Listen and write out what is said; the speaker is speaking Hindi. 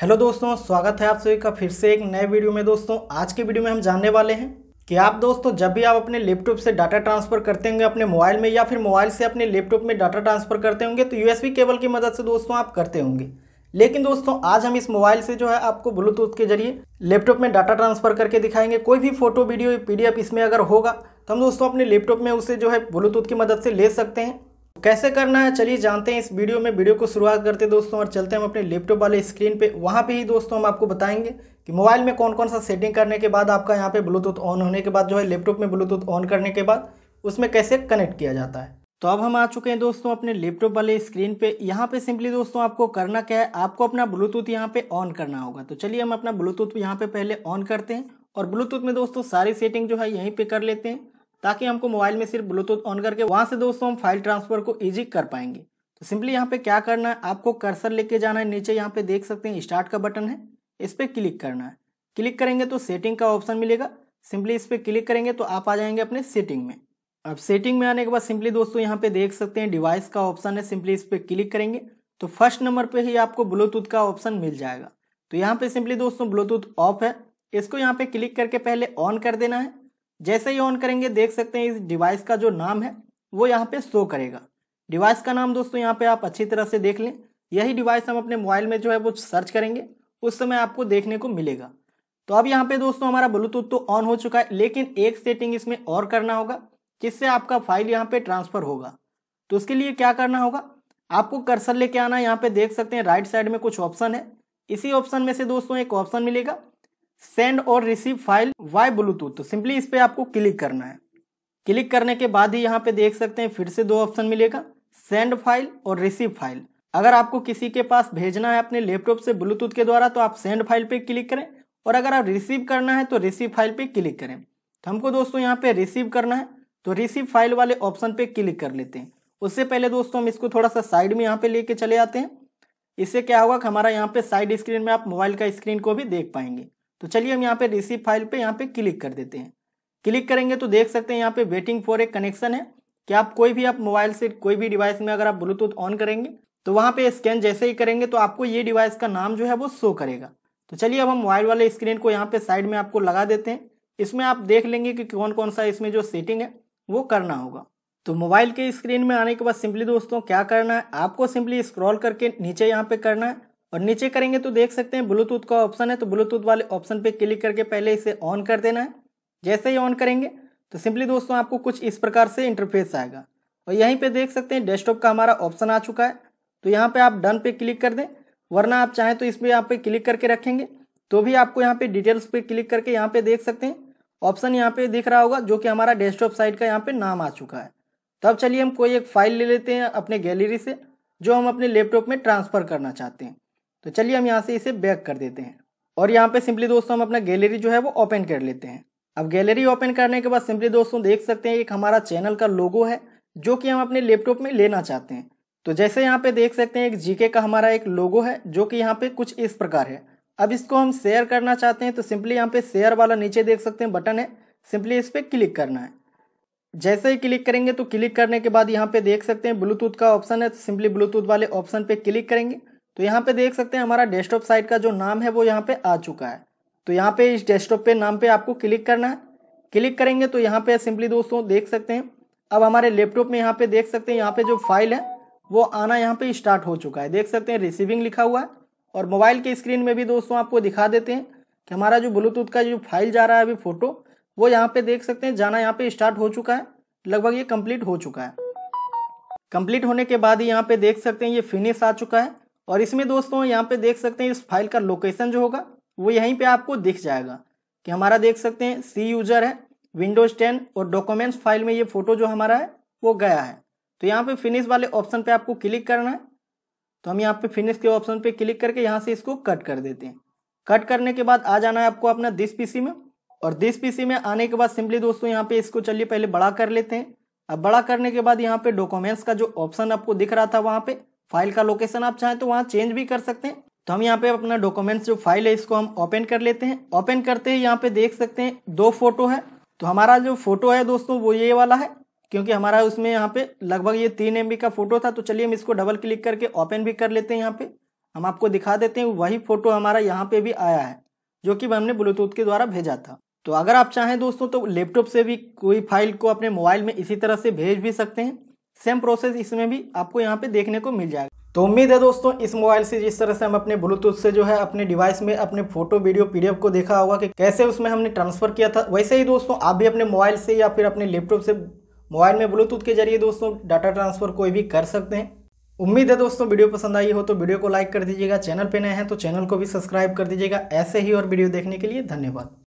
हेलो दोस्तों स्वागत है आप सभी का फिर से एक नए वीडियो में दोस्तों आज के वीडियो में हम जानने वाले हैं कि आप दोस्तों जब भी आप अपने लैपटॉप से डाटा ट्रांसफर करते होंगे अपने मोबाइल में या फिर मोबाइल से अपने लैपटॉप में डाटा ट्रांसफर करते होंगे तो यूएसबी केबल की मदद से दोस्तों आप करते होंगे लेकिन दोस्तों आज हम इस मोबाइल से जो है आपको ब्लूटूथ के जरिए लैपटॉप में डाटा ट्रांसफर करके दिखाएंगे कोई भी फोटो वीडियो पी इसमें अगर होगा तो हम दोस्तों अपने लैपटॉप में उसे जो है ब्लूटूथ की मदद से ले सकते हैं कैसे करना है चलिए जानते हैं इस वीडियो में वीडियो को शुरुआत करते हैं दोस्तों और चलते हैं हम अपने लैपटॉप वाले स्क्रीन पे वहाँ पे ही दोस्तों हम आपको बताएंगे कि मोबाइल में कौन कौन सा सेटिंग करने के बाद आपका यहाँ पे ब्लूटूथ ऑन होने के बाद जो है लैपटॉप में ब्लूटूथ ऑन करने के बाद उसमें कैसे कनेक्ट किया जाता है तो अब हम आ चुके हैं दोस्तों अपने लैपटॉप वाले स्क्रीन पर यहाँ पे सिंपली दोस्तों आपको करना क्या है आपको अपना ब्लूटूथ यहाँ पे ऑन करना होगा तो चलिए हम अपना ब्लूटूथ यहाँ पे पहले ऑन करते हैं और ब्लूटूथ में दोस्तों सारी सेटिंग जो है यहीं पर कर लेते हैं ताकि हमको मोबाइल में सिर्फ ब्लूटूथ ऑन करके वहाँ से दोस्तों हम फाइल ट्रांसफर को ईजी कर पाएंगे तो सिंपली यहाँ पे क्या करना है आपको कर्सर लेके जाना है नीचे यहाँ पे देख सकते हैं स्टार्ट का बटन है इस पर क्लिक करना है क्लिक करेंगे तो सेटिंग का ऑप्शन मिलेगा सिंपली इस पर क्लिक करेंगे तो आप आ जाएंगे अपने सेटिंग में अब सेटिंग में आने के बाद सिंपली दोस्तों यहाँ पे देख सकते हैं डिवाइस का ऑप्शन है सिंपली इस पर क्लिक करेंगे तो फर्स्ट नंबर पे ही आपको ब्लूटूथ का ऑप्शन मिल जाएगा तो यहाँ पे सिंपली दोस्तों ब्लूटूथ ऑफ है इसको यहाँ पे क्लिक करके पहले ऑन कर देना है जैसे ही ऑन करेंगे देख सकते हैं इस डिवाइस का जो नाम है वो यहाँ पे शो करेगा डिवाइस का नाम दोस्तों यहाँ पे आप अच्छी तरह से देख लें यही डिवाइस हम अपने मोबाइल में जो है वो सर्च करेंगे उस समय आपको देखने को मिलेगा तो अब यहाँ पे दोस्तों हमारा ब्लूटूथ तो ऑन हो चुका है लेकिन एक सेटिंग इसमें और करना होगा जिससे आपका फाइल यहाँ पे ट्रांसफर होगा तो उसके लिए क्या करना होगा आपको कर्सर लेके आना यहाँ पे देख सकते हैं राइट साइड में कुछ ऑप्शन है इसी ऑप्शन में से दोस्तों एक ऑप्शन मिलेगा सेंड और रिसीव फाइल वाई ब्लूटूथ तो सिंपली इस पर आपको क्लिक करना है क्लिक करने के बाद ही यहाँ पे देख सकते हैं फिर से दो ऑप्शन मिलेगा सेंड फाइल और रिसीव फाइल अगर आपको किसी के पास भेजना है अपने लैपटॉप से ब्लूटूथ के द्वारा तो आप सेंड फाइल पे क्लिक करें और अगर आप रिसीव करना है तो रिसीव फाइल पे क्लिक करें तो हमको दोस्तों यहाँ पे रिसीव करना है तो रिसीव फाइल वाले ऑप्शन पे क्लिक कर लेते हैं उससे पहले दोस्तों हम इसको थोड़ा सा साइड में यहाँ पे लेके चले आते हैं इससे क्या होगा कि हमारा यहाँ पे साइड स्क्रीन में आप मोबाइल का स्क्रीन को भी देख पाएंगे तो चलिए हम यहाँ पे रिसीव फाइल पे यहाँ पे क्लिक कर देते हैं क्लिक करेंगे तो देख सकते हैं यहाँ पे वेटिंग फॉर ए कनेक्शन है कि आप कोई भी आप मोबाइल से कोई भी डिवाइस में अगर आप ब्लूटूथ ऑन करेंगे तो वहाँ पे स्कैन जैसे ही करेंगे तो आपको ये डिवाइस का नाम जो है वो शो करेगा तो चलिए अब हम मोबाइल वाले स्क्रीन को यहाँ पे साइड में आपको लगा देते हैं इसमें आप देख लेंगे कि कौन कौन सा इसमें जो सेटिंग है वो करना होगा तो मोबाइल के स्क्रीन में आने के बाद सिंपली दोस्तों क्या करना है आपको सिंपली स्क्रॉल करके नीचे यहाँ पे करना है और नीचे करेंगे तो देख सकते हैं ब्लूटूथ का ऑप्शन है तो ब्लूटूथ वाले ऑप्शन पे क्लिक करके पहले इसे ऑन कर देना है जैसे ही ऑन करेंगे तो सिंपली दोस्तों आपको कुछ इस प्रकार से इंटरफेस आएगा और यहीं पे देख सकते हैं डेस्कटॉप का हमारा ऑप्शन आ चुका है तो यहाँ पे आप डन पे क्लिक कर दें वरना आप चाहें तो इसमें यहाँ पे क्लिक करके रखेंगे तो भी आपको यहाँ पे डिटेल्स पे क्लिक करके यहाँ पे देख सकते हैं ऑप्शन यहाँ पे दिख रहा होगा जो कि हमारा डेस्कटॉप साइट का यहाँ पे नाम आ चुका है तब तो चलिए हम कोई एक फाइल ले लेते हैं अपने गैलरी से जो हम अपने लैपटॉप में ट्रांसफ़र करना चाहते हैं तो चलिए हम यहाँ से इसे बैक कर देते हैं और यहाँ पे सिंपली दोस्तों हम अपना गैलरी जो है वो ओपन कर लेते हैं अब गैलरी ओपन करने के बाद सिंपली दोस्तों देख सकते हैं एक हमारा चैनल का लोगो है जो कि हम अपने लैपटॉप में लेना चाहते हैं तो जैसे यहाँ पे देख सकते हैं एक जीके का हमारा एक लोगो है जो कि यहाँ पे कुछ इस प्रकार है अब इसको हम शेयर करना चाहते हैं तो सिंपली यहाँ पे शेयर वाला नीचे देख सकते हैं बटन है सिंपली इस पर क्लिक करना है जैसे ही क्लिक करेंगे तो क्लिक करने के बाद यहाँ पे देख सकते हैं ब्लूटूथ का ऑप्शन है तो सिंपली ब्लूटूथ वाले ऑप्शन पे क्लिक करेंगे तो यहाँ पे देख सकते हैं हमारा डेस्कटॉप साइट का जो नाम है वो यहाँ पे आ चुका है तो यहाँ पे इस डेस्कटॉप पे नाम पे आपको क्लिक करना है क्लिक करेंगे तो यहाँ पे सिंपली दोस्तों देख सकते हैं अब हमारे लैपटॉप में यहाँ पे देख सकते हैं यहाँ पे जो फाइल है वो आना यहाँ पे स्टार्ट हो चुका है देख सकते हैं रिसीविंग लिखा हुआ है और मोबाइल के स्क्रीन में भी दोस्तों आपको दिखा देते हैं कि हमारा जो ब्लूटूथ का जो फाइल जा रहा है अभी फोटो वो यहाँ पे देख सकते हैं जाना यहाँ पे स्टार्ट हो चुका है लगभग ये कम्प्लीट हो चुका है कम्प्लीट होने के बाद ही यहाँ पे देख सकते हैं ये फिनिश आ चुका है और इसमें दोस्तों यहाँ पे देख सकते हैं इस फाइल का लोकेशन जो होगा वो यहीं पे आपको दिख जाएगा कि हमारा देख सकते हैं सी यूजर है विंडोज टेन और डॉक्यूमेंट्स फाइल में ये फोटो जो हमारा है वो गया है तो यहाँ पे फिनिश वाले ऑप्शन पे आपको क्लिक करना है तो हम यहाँ पे फिनिश के ऑप्शन पे क्लिक करके यहाँ से इसको कट कर देते हैं कट करने के बाद आ जाना है आपको अपना दिस पीसी में और दिस पीसी में आने के बाद सिंपली दोस्तों यहाँ पे इसको चलिए पहले बड़ा कर लेते हैं अब बड़ा करने के बाद यहाँ पे डॉक्यूमेंट्स का जो ऑप्शन आपको दिख रहा था वहाँ पे फाइल का लोकेशन आप चाहें तो वहाँ चेंज भी कर सकते हैं तो हम यहाँ पे अपना डॉक्यूमेंट्स जो फाइल है इसको हम ओपन कर लेते हैं ओपन करते ही यहाँ पे देख सकते हैं दो फोटो है तो हमारा जो फोटो है दोस्तों वो ये वाला है क्योंकि हमारा उसमें यहाँ पे लगभग ये तीन एम का फोटो था तो चलिए हम इसको डबल क्लिक करके ओपन भी कर लेते हैं यहाँ पे हम आपको दिखा देते हैं वही फोटो हमारा यहाँ पे भी आया है जो कि हमने ब्लूटूथ के द्वारा भेजा था तो अगर आप चाहें दोस्तों तो लैपटॉप से भी कोई फाइल को अपने मोबाइल में इसी तरह से भेज भी सकते हैं सेम प्रोसेस इसमें भी आपको यहाँ पे देखने को मिल जाएगा तो उम्मीद है दोस्तों इस मोबाइल से जिस तरह से हम अपने ब्लूटूथ से जो है अपने डिवाइस में अपने फोटो वीडियो पीडीएफ को देखा होगा कि कैसे उसमें हमने ट्रांसफर किया था वैसे ही दोस्तों आप भी अपने मोबाइल से या फिर अपने लैपटॉप से मोबाइल में ब्लूटूथ के जरिए दोस्तों डाटा ट्रांसफर कोई भी कर सकते हैं उम्मीद है दोस्तों वीडियो पसंद आई हो तो वीडियो को लाइक कर दीजिएगा चैनल पर नए हैं तो चैनल को भी सब्सक्राइब कर दीजिएगा ऐसे ही और वीडियो देखने के लिए धन्यवाद